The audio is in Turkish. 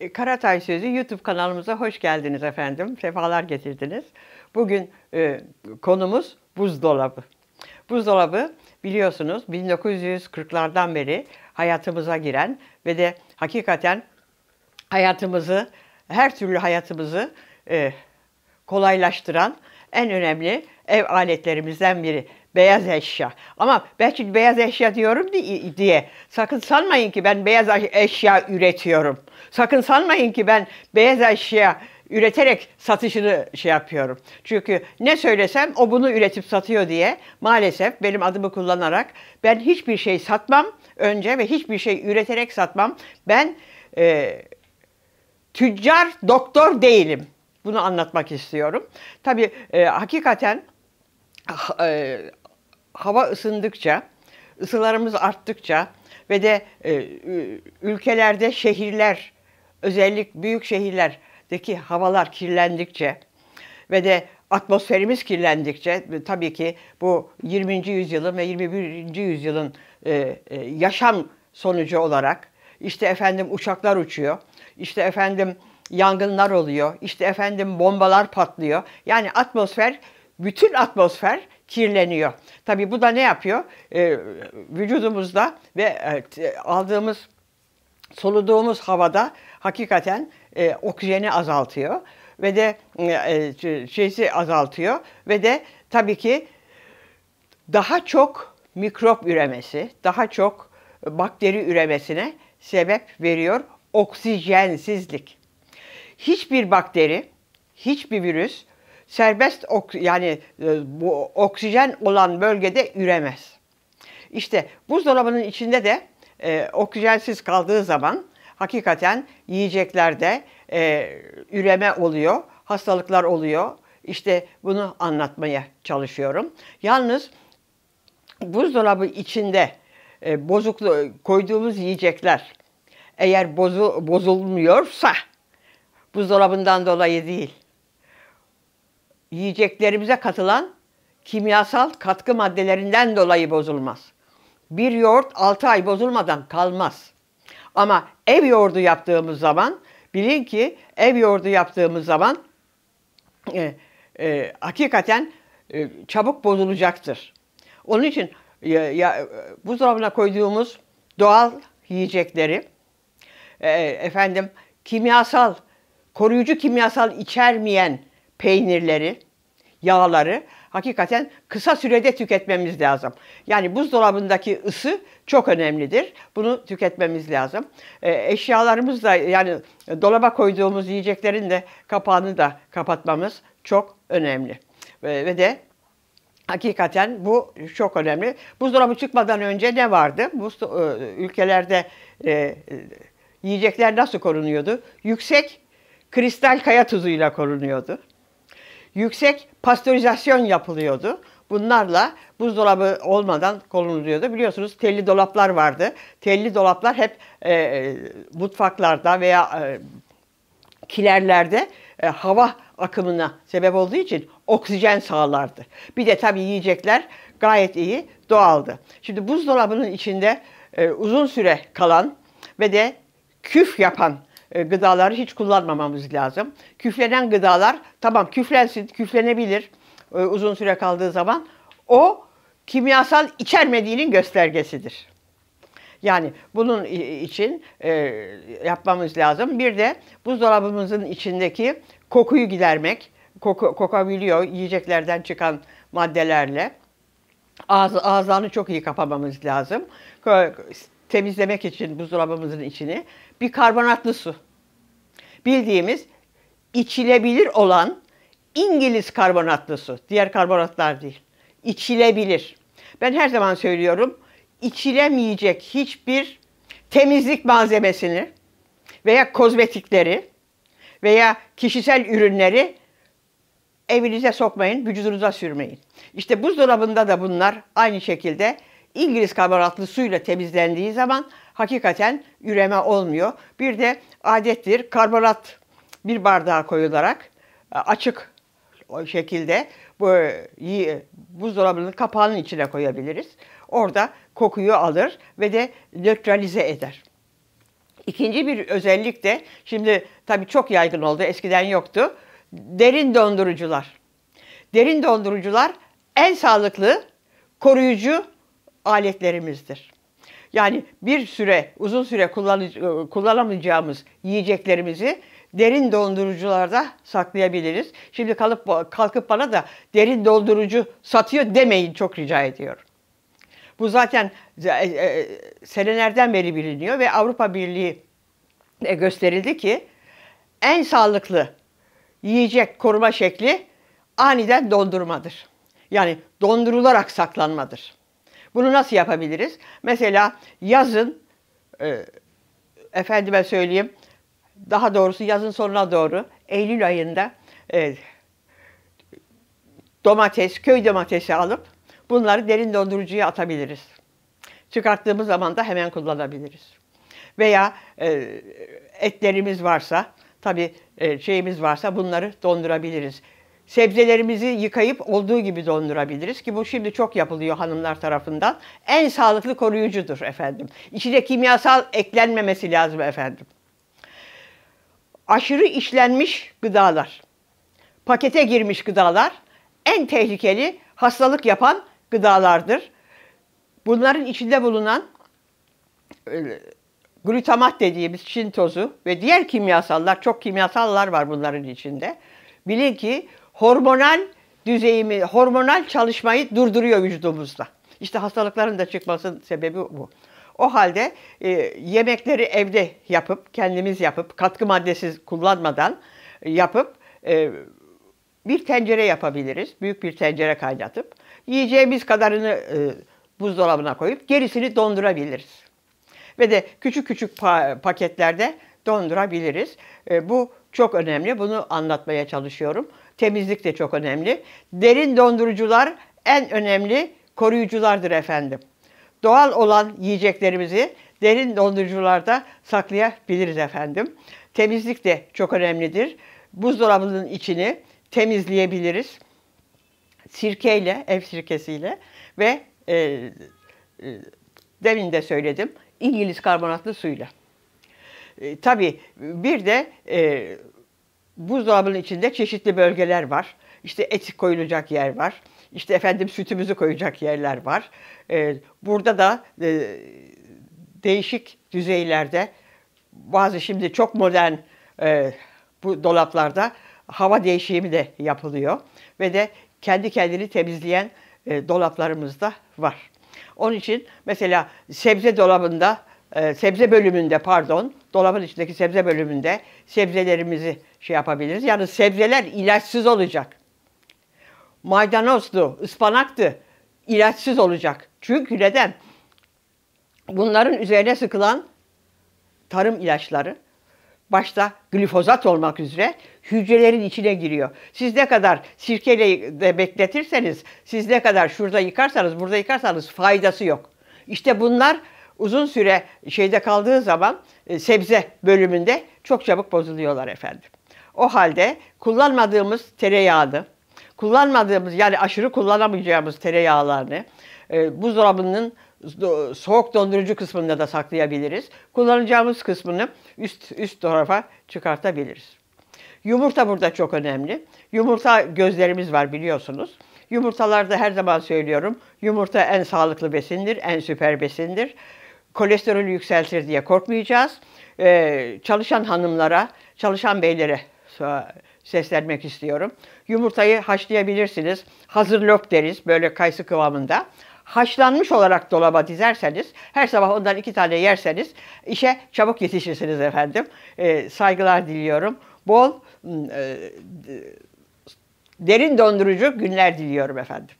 E, Karatay Sözü YouTube kanalımıza hoş geldiniz efendim. Sefalar getirdiniz. Bugün e, konumuz buzdolabı. Buzdolabı biliyorsunuz 1940'lardan beri hayatımıza giren ve de hakikaten hayatımızı, her türlü hayatımızı e, kolaylaştıran en önemli ev aletlerimizden biri. Beyaz eşya. Ama belki beyaz eşya diyorum diye sakın sanmayın ki ben beyaz eşya üretiyorum. Sakın sanmayın ki ben beyaz eşya üreterek satışını şey yapıyorum. Çünkü ne söylesem o bunu üretip satıyor diye maalesef benim adımı kullanarak ben hiçbir şey satmam önce ve hiçbir şey üreterek satmam. Ben e, tüccar doktor değilim. Bunu anlatmak istiyorum. Tabii e, hakikaten ah, e, hava ısındıkça, ısılarımız arttıkça ve de e, ülkelerde şehirler özellik büyük şehirlerdeki havalar kirlendikçe ve de atmosferimiz kirlendikçe e, tabii ki bu 20. yüzyılın ve 21. yüzyılın e, e, yaşam sonucu olarak işte efendim uçaklar uçuyor, işte efendim yangınlar oluyor, işte efendim bombalar patlıyor. Yani atmosfer, bütün atmosfer kirleniyor. Tabii bu da ne yapıyor? E, vücudumuzda ve e, aldığımız soluduğumuz havada hakikaten e, oksijeni azaltıyor ve de e, e şeysi azaltıyor ve de tabii ki daha çok mikrop üremesi, daha çok bakteri üremesine sebep veriyor oksijensizlik. Hiçbir bakteri, hiçbir virüs serbest ok yani e, bu oksijen olan bölgede üremez. İşte buzdolabının içinde de e, oksijensiz kaldığı zaman hakikaten yiyeceklerde e, üreme oluyor, hastalıklar oluyor. İşte bunu anlatmaya çalışıyorum. Yalnız buzdolabı içinde e, bozuklu koyduğumuz yiyecekler eğer bozu, bozulmuyorsa buzdolabından dolayı değil. Yiyeceklerimize katılan kimyasal katkı maddelerinden dolayı bozulmaz bir yoğurt 6 ay bozulmadan kalmaz. Ama ev yoğurdu yaptığımız zaman bilin ki ev yoğurdu yaptığımız zaman e, e, hakikaten e, çabuk bozulacaktır. Onun için e, ya, ya, e, buzdolabına koyduğumuz doğal yiyecekleri e, efendim kimyasal koruyucu kimyasal içermeyen peynirleri, yağları hakikaten kısa sürede tüketmemiz lazım. Yani buzdolabındaki ısı çok önemlidir. Bunu tüketmemiz lazım. E, eşyalarımız da yani dolaba koyduğumuz yiyeceklerin de kapağını da kapatmamız çok önemli. E, ve de Hakikaten bu çok önemli. Buzdolabı çıkmadan önce ne vardı? Bu e, ülkelerde e, yiyecekler nasıl korunuyordu? Yüksek kristal kaya tuzuyla korunuyordu yüksek pastörizasyon yapılıyordu. Bunlarla buzdolabı olmadan konuluyordu. Biliyorsunuz telli dolaplar vardı. Telli dolaplar hep e, e, mutfaklarda veya e, kilerlerde e, hava akımına sebep olduğu için oksijen sağlardı. Bir de tabii yiyecekler gayet iyi doğaldı. Şimdi buzdolabının içinde e, uzun süre kalan ve de küf yapan e, gıdaları hiç kullanmamamız lazım. Küflenen gıdalar tamam küflensin, küflenebilir e, uzun süre kaldığı zaman. O kimyasal içermediğinin göstergesidir. Yani bunun için e, yapmamız lazım. Bir de buzdolabımızın içindeki kokuyu gidermek. Koku, kokabiliyor yiyeceklerden çıkan maddelerle. Ağız, ağızlarını çok iyi kapamamız lazım temizlemek için buzdolabımızın içini bir karbonatlı su. Bildiğimiz içilebilir olan İngiliz karbonatlı su. Diğer karbonatlar değil. İçilebilir. Ben her zaman söylüyorum. içilemeyecek hiçbir temizlik malzemesini veya kozmetikleri veya kişisel ürünleri evinize sokmayın, vücudunuza sürmeyin. İşte buzdolabında da bunlar aynı şekilde İngiliz kabaratlı suyla temizlendiği zaman hakikaten üreme olmuyor. Bir de adettir karbonat bir bardağa koyularak e, açık o şekilde bu e, buzdolabının kapağının içine koyabiliriz. Orada kokuyu alır ve de nötralize eder. İkinci bir özellik de şimdi tabii çok yaygın oldu eskiden yoktu. Derin dondurucular. Derin dondurucular en sağlıklı koruyucu aletlerimizdir. Yani bir süre, uzun süre kullanamayacağımız yiyeceklerimizi derin dondurucularda saklayabiliriz. Şimdi kalıp kalkıp bana da derin dondurucu satıyor demeyin çok rica ediyorum. Bu zaten e, e senelerden beri biliniyor ve Avrupa Birliği gösterildi ki en sağlıklı yiyecek koruma şekli aniden dondurmadır. Yani dondurularak saklanmadır. Bunu nasıl yapabiliriz? Mesela yazın, e, efendime söyleyeyim, daha doğrusu yazın sonuna doğru Eylül ayında e, domates, köy domatesi alıp bunları derin dondurucuya atabiliriz. Çıkarttığımız zaman da hemen kullanabiliriz. Veya e, etlerimiz varsa, tabii e, şeyimiz varsa bunları dondurabiliriz. Sebzelerimizi yıkayıp olduğu gibi dondurabiliriz ki bu şimdi çok yapılıyor hanımlar tarafından. En sağlıklı koruyucudur efendim. İçine kimyasal eklenmemesi lazım efendim. Aşırı işlenmiş gıdalar, pakete girmiş gıdalar en tehlikeli hastalık yapan gıdalardır. Bunların içinde bulunan e, glutamat dediğimiz Çin tozu ve diğer kimyasallar, çok kimyasallar var bunların içinde. Bilin ki hormonal düzeyimi, hormonal çalışmayı durduruyor vücudumuzda. İşte hastalıkların da çıkmasının sebebi bu. O halde e, yemekleri evde yapıp, kendimiz yapıp, katkı maddesiz kullanmadan e, yapıp e, bir tencere yapabiliriz. Büyük bir tencere kaynatıp yiyeceğimiz kadarını e, buzdolabına koyup gerisini dondurabiliriz. Ve de küçük küçük pa- paketlerde dondurabiliriz. E, bu çok önemli. Bunu anlatmaya çalışıyorum. Temizlik de çok önemli. Derin dondurucular en önemli koruyuculardır efendim. Doğal olan yiyeceklerimizi derin dondurucularda saklayabiliriz efendim. Temizlik de çok önemlidir. Buzdolabının içini temizleyebiliriz. Sirkeyle, ev sirkesiyle ve e, e, demin de söyledim İngiliz karbonatlı suyla. E, tabii bir de e, buzdolabının içinde çeşitli bölgeler var. İşte et koyulacak yer var. İşte efendim sütümüzü koyacak yerler var. E, burada da e, değişik düzeylerde bazı şimdi çok modern e, bu dolaplarda hava değişimi de yapılıyor ve de kendi kendini temizleyen e, dolaplarımız da var. Onun için mesela sebze dolabında e, sebze bölümünde pardon dolabın içindeki sebze bölümünde sebzelerimizi şey yapabiliriz. Yani sebzeler ilaçsız olacak. Maydanozdu, ıspanaktı ilaçsız olacak. Çünkü neden? Bunların üzerine sıkılan tarım ilaçları başta glifozat olmak üzere hücrelerin içine giriyor. Siz ne kadar sirkeyle de bekletirseniz, siz ne kadar şurada yıkarsanız, burada yıkarsanız faydası yok. İşte bunlar uzun süre şeyde kaldığı zaman e, sebze bölümünde çok çabuk bozuluyorlar efendim. O halde kullanmadığımız tereyağını, kullanmadığımız yani aşırı kullanamayacağımız tereyağlarını e, buzdolabının soğuk dondurucu kısmında da saklayabiliriz. Kullanacağımız kısmını üst üst tarafa çıkartabiliriz. Yumurta burada çok önemli. Yumurta gözlerimiz var biliyorsunuz. Yumurtalarda her zaman söylüyorum. Yumurta en sağlıklı besindir, en süper besindir kolesterolü yükseltir diye korkmayacağız. Ee, çalışan hanımlara, çalışan beylere seslenmek istiyorum. Yumurtayı haşlayabilirsiniz. Hazır lop deriz böyle kayısı kıvamında. Haşlanmış olarak dolaba dizerseniz, her sabah ondan iki tane yerseniz işe çabuk yetişirsiniz efendim. Ee, saygılar diliyorum. Bol, e, derin dondurucu günler diliyorum efendim.